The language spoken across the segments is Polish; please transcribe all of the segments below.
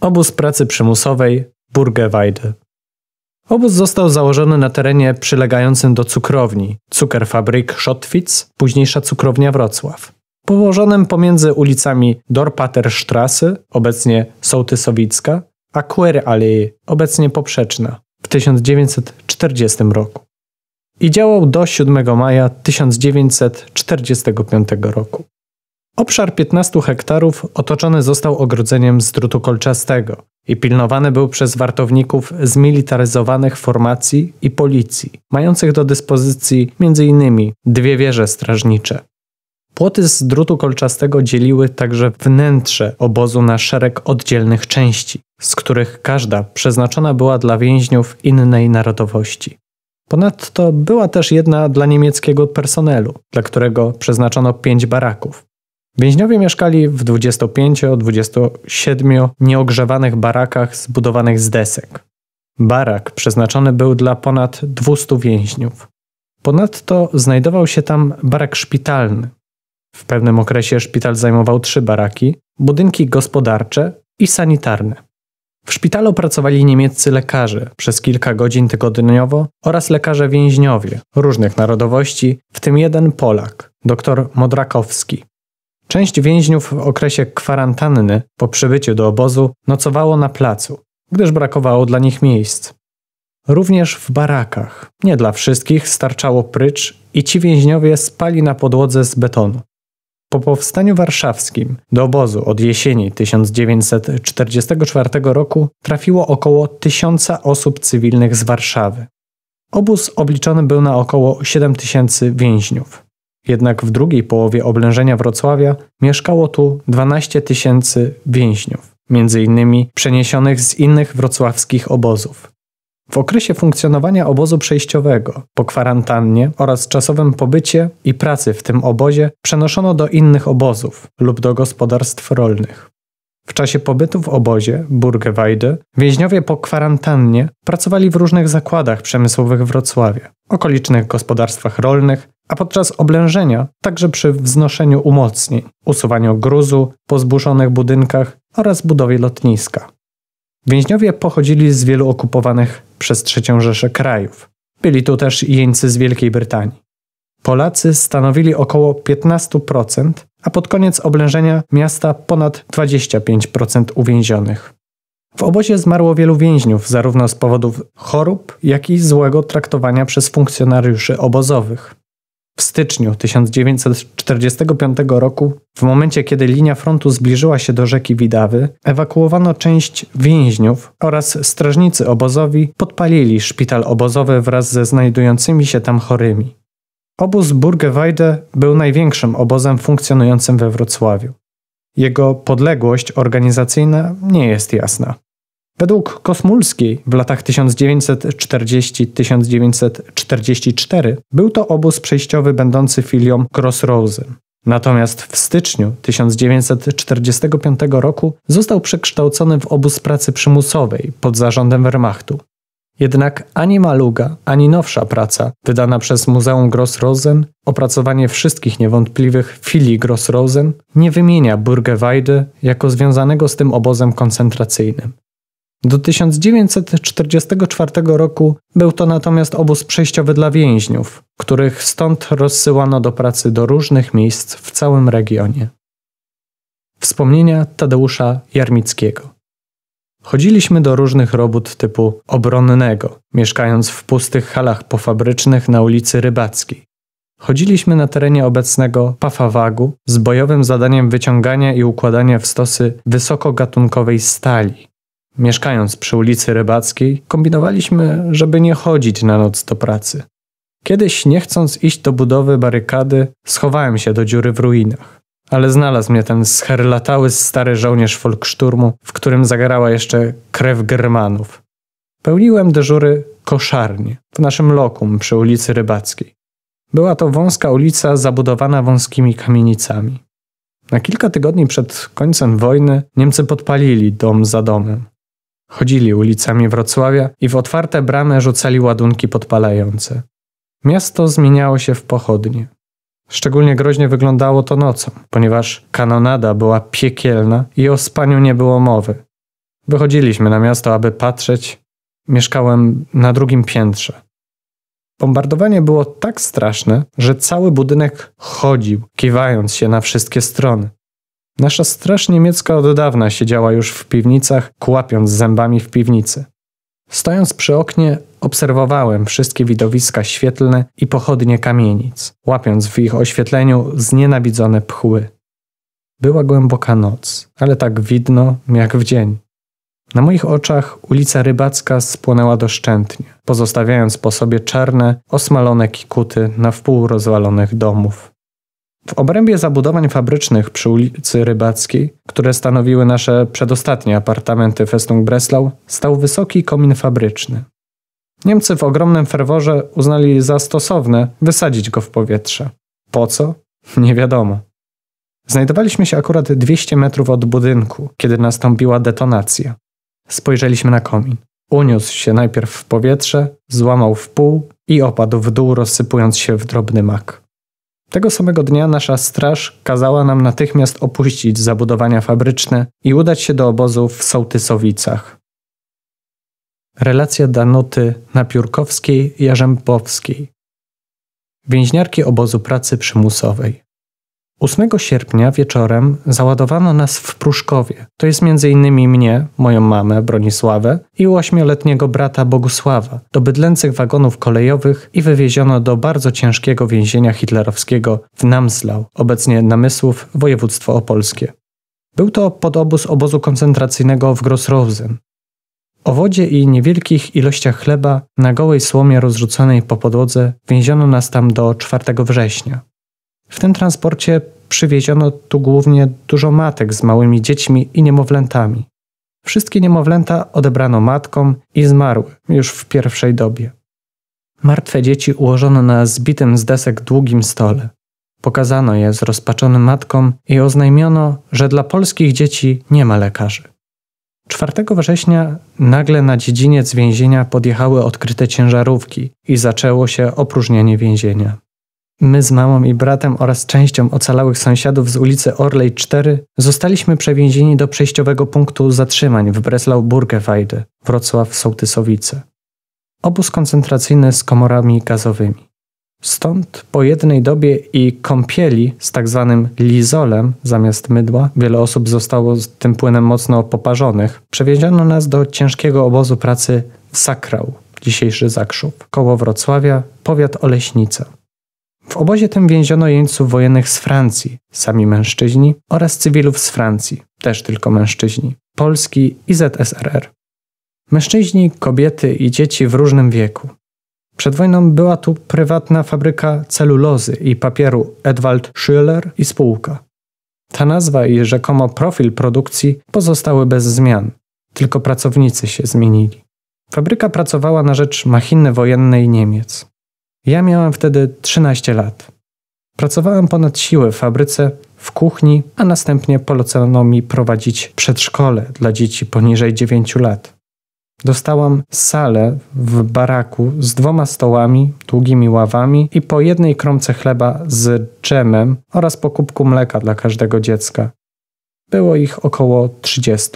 obóz pracy przymusowej Burgeweide. Obóz został założony na terenie przylegającym do cukrowni Cukerfabrik Schottwitz, późniejsza cukrownia Wrocław, położonym pomiędzy ulicami Dorpaterstrasse, obecnie Sołtysowicka, a Query obecnie Poprzeczna, w 1940 roku. I działał do 7 maja 1945 roku. Obszar 15 hektarów otoczony został ogrodzeniem z drutu kolczastego i pilnowany był przez wartowników zmilitaryzowanych formacji i policji, mających do dyspozycji m.in. dwie wieże strażnicze. Płoty z drutu kolczastego dzieliły także wnętrze obozu na szereg oddzielnych części, z których każda przeznaczona była dla więźniów innej narodowości. Ponadto była też jedna dla niemieckiego personelu, dla którego przeznaczono pięć baraków. Więźniowie mieszkali w 25-27 nieogrzewanych barakach zbudowanych z desek. Barak przeznaczony był dla ponad 200 więźniów. Ponadto znajdował się tam barak szpitalny. W pewnym okresie szpital zajmował trzy baraki, budynki gospodarcze i sanitarne. W szpitalu pracowali niemieccy lekarze przez kilka godzin tygodniowo oraz lekarze więźniowie różnych narodowości, w tym jeden Polak, dr Modrakowski, Część więźniów w okresie kwarantanny po przybyciu do obozu nocowało na placu, gdyż brakowało dla nich miejsc. Również w barakach, nie dla wszystkich, starczało prycz i ci więźniowie spali na podłodze z betonu. Po powstaniu warszawskim do obozu od jesieni 1944 roku trafiło około tysiąca osób cywilnych z Warszawy. Obóz obliczony był na około 7000 tysięcy więźniów. Jednak w drugiej połowie oblężenia Wrocławia mieszkało tu 12 tysięcy więźniów, między innymi przeniesionych z innych wrocławskich obozów. W okresie funkcjonowania obozu przejściowego, po kwarantannie oraz czasowym pobycie i pracy w tym obozie przenoszono do innych obozów lub do gospodarstw rolnych. W czasie pobytu w obozie Burgweide więźniowie po kwarantannie pracowali w różnych zakładach przemysłowych w Wrocławie, okolicznych gospodarstwach rolnych, a podczas oblężenia także przy wznoszeniu umocnień, usuwaniu gruzu po zburzonych budynkach oraz budowie lotniska. Więźniowie pochodzili z wielu okupowanych przez III Rzeszę krajów. Byli tu też jeńcy z Wielkiej Brytanii. Polacy stanowili około 15%, a pod koniec oblężenia miasta ponad 25% uwięzionych. W obozie zmarło wielu więźniów, zarówno z powodów chorób, jak i złego traktowania przez funkcjonariuszy obozowych. W styczniu 1945 roku, w momencie kiedy linia frontu zbliżyła się do rzeki Widawy, ewakuowano część więźniów oraz strażnicy obozowi podpalili szpital obozowy wraz ze znajdującymi się tam chorymi. Obóz Burgeweide był największym obozem funkcjonującym we Wrocławiu. Jego podległość organizacyjna nie jest jasna. Według Kosmulskiej w latach 1940-1944 był to obóz przejściowy będący filią Crossroadsy. Natomiast w styczniu 1945 roku został przekształcony w obóz pracy przymusowej pod zarządem Wehrmachtu. Jednak ani Maluga, ani nowsza praca, wydana przez Muzeum Grossrosen, opracowanie wszystkich niewątpliwych filii Grossrosen, nie wymienia Burgeweide jako związanego z tym obozem koncentracyjnym. Do 1944 roku był to natomiast obóz przejściowy dla więźniów, których stąd rozsyłano do pracy do różnych miejsc w całym regionie. Wspomnienia Tadeusza Jarmickiego. Chodziliśmy do różnych robót typu obronnego, mieszkając w pustych halach pofabrycznych na ulicy Rybackiej. Chodziliśmy na terenie obecnego Pafawagu z bojowym zadaniem wyciągania i układania w stosy wysokogatunkowej stali, mieszkając przy ulicy Rybackiej, kombinowaliśmy, żeby nie chodzić na noc do pracy. Kiedyś, nie chcąc iść do budowy barykady, schowałem się do dziury w ruinach. Ale znalazł mnie ten scherlatały stary żołnierz folkszturmu, w którym zagarała jeszcze krew Germanów. Pełniłem dyżury koszarnie w naszym lokum przy ulicy Rybackiej. Była to wąska ulica zabudowana wąskimi kamienicami. Na kilka tygodni przed końcem wojny Niemcy podpalili dom za domem. Chodzili ulicami Wrocławia i w otwarte bramy rzucali ładunki podpalające. Miasto zmieniało się w pochodnie. Szczególnie groźnie wyglądało to nocą, ponieważ kanonada była piekielna i o spaniu nie było mowy. Wychodziliśmy na miasto, aby patrzeć. Mieszkałem na drugim piętrze. Bombardowanie było tak straszne, że cały budynek chodził, kiwając się na wszystkie strony. Nasza straż niemiecka od dawna siedziała już w piwnicach, kłapiąc zębami w piwnicy. Stojąc przy oknie, obserwowałem wszystkie widowiska świetlne i pochodnie kamienic, łapiąc w ich oświetleniu znienawidzone pchły. Była głęboka noc, ale tak widno jak w dzień. Na moich oczach ulica Rybacka spłonęła doszczętnie, pozostawiając po sobie czarne, osmalone kikuty na wpół rozwalonych domów. W obrębie zabudowań fabrycznych przy ulicy Rybackiej, które stanowiły nasze przedostatnie apartamenty Festung Breslau, stał wysoki komin fabryczny. Niemcy w ogromnym ferworze uznali za stosowne wysadzić go w powietrze. Po co? Nie wiadomo. Znajdowaliśmy się akurat 200 metrów od budynku, kiedy nastąpiła detonacja. Spojrzeliśmy na komin. Uniósł się najpierw w powietrze, złamał w pół i opadł w dół, rozsypując się w drobny mak. Tego samego dnia nasza straż kazała nam natychmiast opuścić zabudowania fabryczne i udać się do obozu w Sołtysowicach. Relacja Danuty Napiórkowskiej Jarzębowskiej. Więźniarki obozu pracy przymusowej. 8 sierpnia wieczorem załadowano nas w Pruszkowie. To jest m.in. mnie, moją mamę Bronisławę i ośmioletniego brata Bogusława do bydlęcych wagonów kolejowych i wywieziono do bardzo ciężkiego więzienia hitlerowskiego w Namslau, obecnie Namysłów, województwo opolskie. Był to podobóz obozu koncentracyjnego w Grossrosen. O wodzie i niewielkich ilościach chleba na gołej słomie rozrzuconej po podłodze więziono nas tam do 4 września. W tym transporcie przywieziono tu głównie dużo matek z małymi dziećmi i niemowlętami. Wszystkie niemowlęta odebrano matkom i zmarły już w pierwszej dobie. Martwe dzieci ułożono na zbitym z desek długim stole. Pokazano je zrozpaczonym matkom i oznajmiono, że dla polskich dzieci nie ma lekarzy. 4 września nagle na dziedziniec więzienia podjechały odkryte ciężarówki i zaczęło się opróżnianie więzienia. My z mamą i bratem oraz częścią ocalałych sąsiadów z ulicy Orlej 4 zostaliśmy przewiezieni do przejściowego punktu zatrzymań w Breslau-Burgewajde, Wrocław-Sołtysowice. Obóz koncentracyjny z komorami gazowymi. Stąd po jednej dobie i kąpieli z tak zwanym lizolem zamiast mydła, wiele osób zostało z tym płynem mocno poparzonych, przewieziono nas do ciężkiego obozu pracy w Sakrał, dzisiejszy Zakrzów, koło Wrocławia, powiat Oleśnica. W obozie tym więziono jeńców wojennych z Francji, sami mężczyźni, oraz cywilów z Francji, też tylko mężczyźni, Polski i ZSRR. Mężczyźni, kobiety i dzieci w różnym wieku. Przed wojną była tu prywatna fabryka celulozy i papieru Edwald Schüller i spółka. Ta nazwa i rzekomo profil produkcji pozostały bez zmian, tylko pracownicy się zmienili. Fabryka pracowała na rzecz machiny wojennej Niemiec. Ja miałem wtedy 13 lat. Pracowałem ponad siłę w fabryce, w kuchni, a następnie polecono mi prowadzić przedszkole dla dzieci poniżej 9 lat. Dostałam salę w baraku z dwoma stołami, długimi ławami i po jednej kromce chleba z dżemem oraz po kubku mleka dla każdego dziecka. Było ich około 30.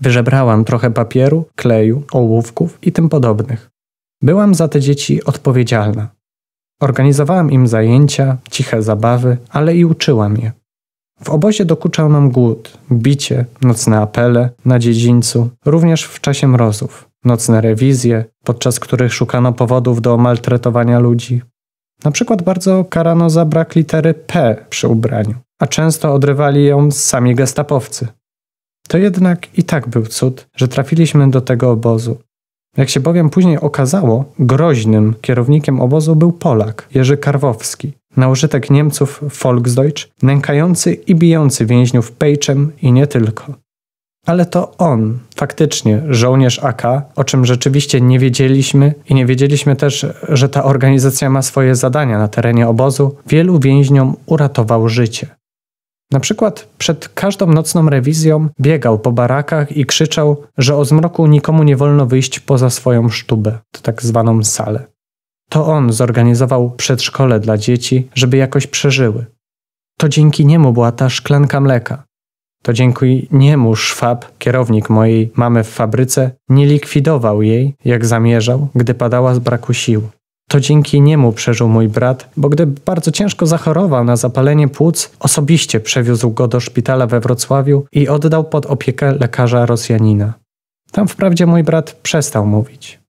Wyżebrałam trochę papieru, kleju, ołówków i tym podobnych. Byłam za te dzieci odpowiedzialna. Organizowałam im zajęcia, ciche zabawy, ale i uczyłam je. W obozie dokuczał nam głód, bicie, nocne apele na dziedzińcu, również w czasie mrozów, nocne rewizje, podczas których szukano powodów do maltretowania ludzi. Na przykład bardzo karano za brak litery P przy ubraniu, a często odrywali ją sami gestapowcy. To jednak i tak był cud, że trafiliśmy do tego obozu, jak się bowiem później okazało, groźnym kierownikiem obozu był Polak, Jerzy Karwowski, na użytek Niemców Volksdeutsch, nękający i bijący więźniów pejczem i nie tylko. Ale to on, faktycznie żołnierz AK, o czym rzeczywiście nie wiedzieliśmy i nie wiedzieliśmy też, że ta organizacja ma swoje zadania na terenie obozu, wielu więźniom uratował życie. Na przykład przed każdą nocną rewizją biegał po barakach i krzyczał, że o zmroku nikomu nie wolno wyjść poza swoją sztubę, tak zwaną salę. To on zorganizował przedszkole dla dzieci, żeby jakoś przeżyły. To dzięki niemu była ta szklanka mleka. To dzięki niemu Szwab, kierownik mojej mamy w fabryce, nie likwidował jej, jak zamierzał, gdy padała z braku sił. To dzięki niemu przeżył mój brat, bo gdy bardzo ciężko zachorował na zapalenie płuc, osobiście przewiózł go do szpitala we Wrocławiu i oddał pod opiekę lekarza Rosjanina. Tam wprawdzie mój brat przestał mówić.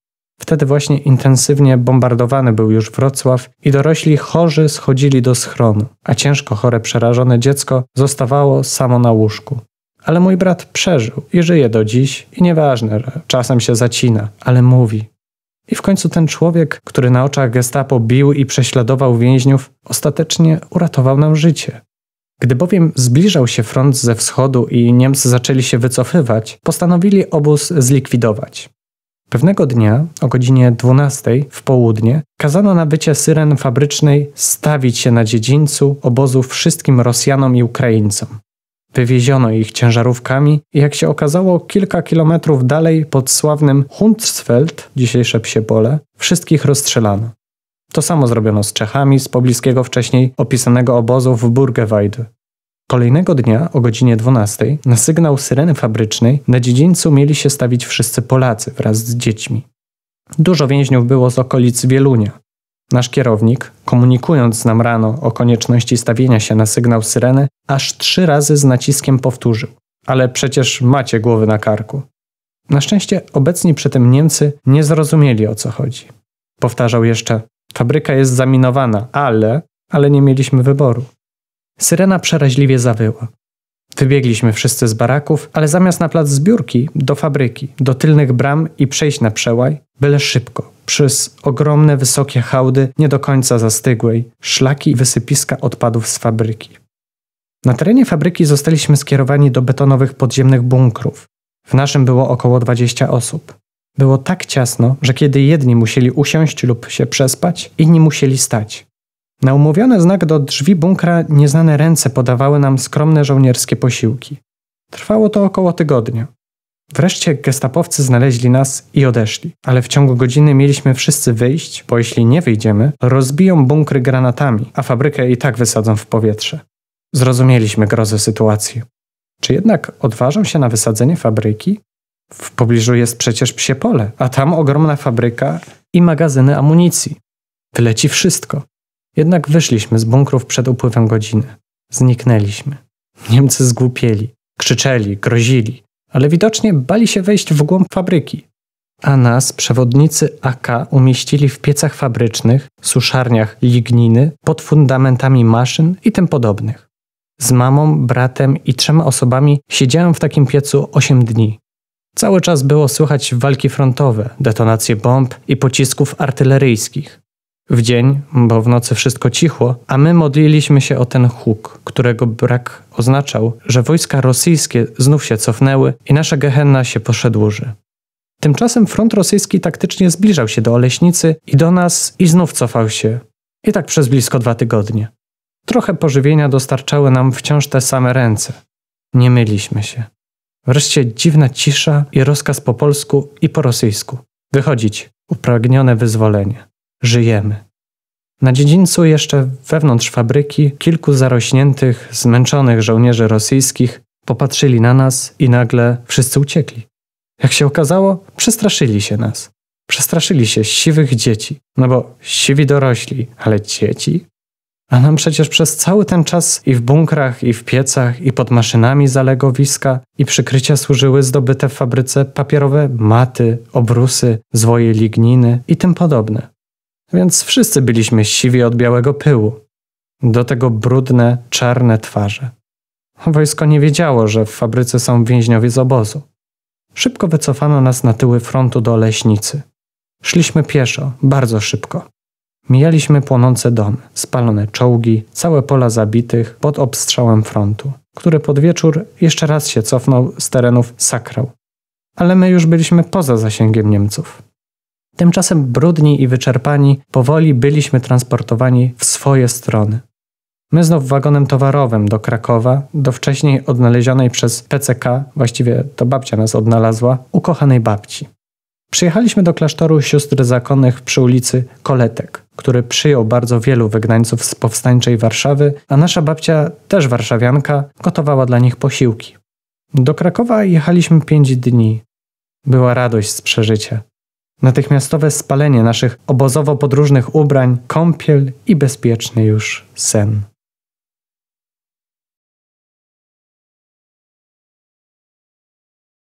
Wtedy właśnie intensywnie bombardowany był już Wrocław i dorośli chorzy schodzili do schronu, a ciężko chore przerażone dziecko zostawało samo na łóżku. Ale mój brat przeżył i żyje do dziś i nieważne, że czasem się zacina, ale mówi, i w końcu ten człowiek, który na oczach gestapo bił i prześladował więźniów, ostatecznie uratował nam życie. Gdy bowiem zbliżał się front ze wschodu i Niemcy zaczęli się wycofywać, postanowili obóz zlikwidować. Pewnego dnia o godzinie 12 w południe kazano na bycie syren fabrycznej stawić się na dziedzińcu obozu wszystkim Rosjanom i Ukraińcom. Wywieziono ich ciężarówkami i jak się okazało, kilka kilometrów dalej pod sławnym Hundsfeld dzisiejsze psie pole, wszystkich rozstrzelano. To samo zrobiono z Czechami z pobliskiego wcześniej opisanego obozu w Burgeweid. Kolejnego dnia o godzinie 12 na sygnał syreny fabrycznej na dziedzińcu mieli się stawić wszyscy Polacy wraz z dziećmi. Dużo więźniów było z okolic Wielunia, Nasz kierownik, komunikując nam rano o konieczności stawienia się na sygnał syreny, aż trzy razy z naciskiem powtórzył: Ale przecież macie głowy na karku. Na szczęście obecni przy tym Niemcy nie zrozumieli o co chodzi. Powtarzał jeszcze: Fabryka jest zaminowana, ale, ale nie mieliśmy wyboru. Syrena przeraźliwie zawyła. Wybiegliśmy wszyscy z baraków, ale zamiast na plac zbiórki, do fabryki, do tylnych bram i przejść na przełaj, byle szybko, przez ogromne wysokie hałdy nie do końca zastygłej, szlaki i wysypiska odpadów z fabryki. Na terenie fabryki zostaliśmy skierowani do betonowych podziemnych bunkrów. W naszym było około 20 osób. Było tak ciasno, że kiedy jedni musieli usiąść lub się przespać, inni musieli stać. Na umówiony znak do drzwi bunkra nieznane ręce podawały nam skromne żołnierskie posiłki. Trwało to około tygodnia. Wreszcie gestapowcy znaleźli nas i odeszli, ale w ciągu godziny mieliśmy wszyscy wyjść, bo jeśli nie wyjdziemy, rozbiją bunkry granatami, a fabrykę i tak wysadzą w powietrze. Zrozumieliśmy grozę sytuacji. Czy jednak odważą się na wysadzenie fabryki? W pobliżu jest przecież psie pole, a tam ogromna fabryka i magazyny amunicji. Wyleci wszystko. Jednak wyszliśmy z bunkrów przed upływem godziny. Zniknęliśmy. Niemcy zgłupieli, krzyczeli, grozili ale widocznie bali się wejść w głąb fabryki. A nas przewodnicy AK umieścili w piecach fabrycznych, suszarniach ligniny, pod fundamentami maszyn i tym podobnych. Z mamą, bratem i trzema osobami siedziałem w takim piecu 8 dni. Cały czas było słychać walki frontowe, detonacje bomb i pocisków artyleryjskich w dzień, bo w nocy wszystko cichło, a my modliliśmy się o ten huk, którego brak oznaczał, że wojska rosyjskie znów się cofnęły i nasza gehenna się poszedłuży. Tymczasem front rosyjski taktycznie zbliżał się do Oleśnicy i do nas i znów cofał się. I tak przez blisko dwa tygodnie. Trochę pożywienia dostarczały nam wciąż te same ręce. Nie myliśmy się. Wreszcie dziwna cisza i rozkaz po polsku i po rosyjsku. Wychodzić, upragnione wyzwolenie żyjemy. Na dziedzińcu jeszcze wewnątrz fabryki kilku zarośniętych, zmęczonych żołnierzy rosyjskich popatrzyli na nas i nagle wszyscy uciekli. Jak się okazało, przestraszyli się nas. Przestraszyli się siwych dzieci, no bo siwi dorośli, ale dzieci? A nam przecież przez cały ten czas i w bunkrach, i w piecach, i pod maszynami zalegowiska i przykrycia służyły zdobyte w fabryce papierowe maty, obrusy, zwoje ligniny i tym podobne więc wszyscy byliśmy siwi od białego pyłu. Do tego brudne, czarne twarze. Wojsko nie wiedziało, że w fabryce są więźniowie z obozu. Szybko wycofano nas na tyły frontu do leśnicy. Szliśmy pieszo, bardzo szybko. Mijaliśmy płonące domy, spalone czołgi, całe pola zabitych pod obstrzałem frontu, który pod wieczór jeszcze raz się cofnął z terenów sakrał. Ale my już byliśmy poza zasięgiem Niemców. Tymczasem brudni i wyczerpani powoli byliśmy transportowani w swoje strony. My znów wagonem towarowym do Krakowa, do wcześniej odnalezionej przez PCK, właściwie to babcia nas odnalazła, ukochanej babci. Przyjechaliśmy do klasztoru sióstr zakonnych przy ulicy Koletek, który przyjął bardzo wielu wygnańców z powstańczej Warszawy, a nasza babcia, też warszawianka, gotowała dla nich posiłki. Do Krakowa jechaliśmy pięć dni. Była radość z przeżycia natychmiastowe spalenie naszych obozowo podróżnych ubrań, kąpiel i bezpieczny już sen.